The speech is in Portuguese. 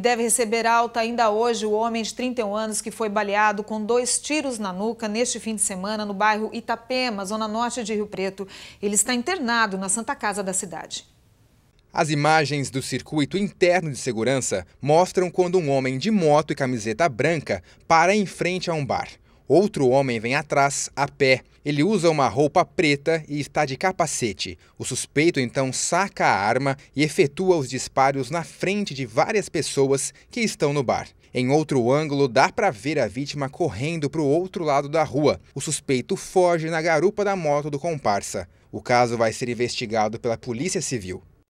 Deve receber alta ainda hoje o homem de 31 anos que foi baleado com dois tiros na nuca neste fim de semana no bairro Itapema, zona norte de Rio Preto. Ele está internado na Santa Casa da cidade. As imagens do circuito interno de segurança mostram quando um homem de moto e camiseta branca para em frente a um bar. Outro homem vem atrás, a pé. Ele usa uma roupa preta e está de capacete. O suspeito então saca a arma e efetua os disparos na frente de várias pessoas que estão no bar. Em outro ângulo, dá para ver a vítima correndo para o outro lado da rua. O suspeito foge na garupa da moto do comparsa. O caso vai ser investigado pela Polícia Civil.